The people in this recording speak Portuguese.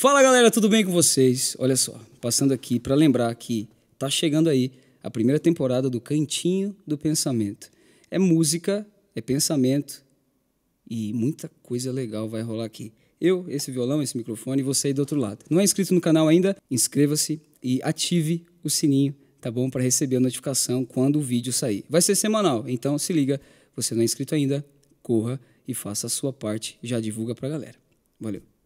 Fala galera, tudo bem com vocês? Olha só, passando aqui para lembrar que tá chegando aí a primeira temporada do Cantinho do Pensamento. É música, é pensamento e muita coisa legal vai rolar aqui. Eu, esse violão, esse microfone e você aí do outro lado. Não é inscrito no canal ainda? Inscreva-se e ative o sininho, tá bom? Para receber a notificação quando o vídeo sair. Vai ser semanal, então se liga. Você não é inscrito ainda? Corra e faça a sua parte. Já divulga pra galera. Valeu!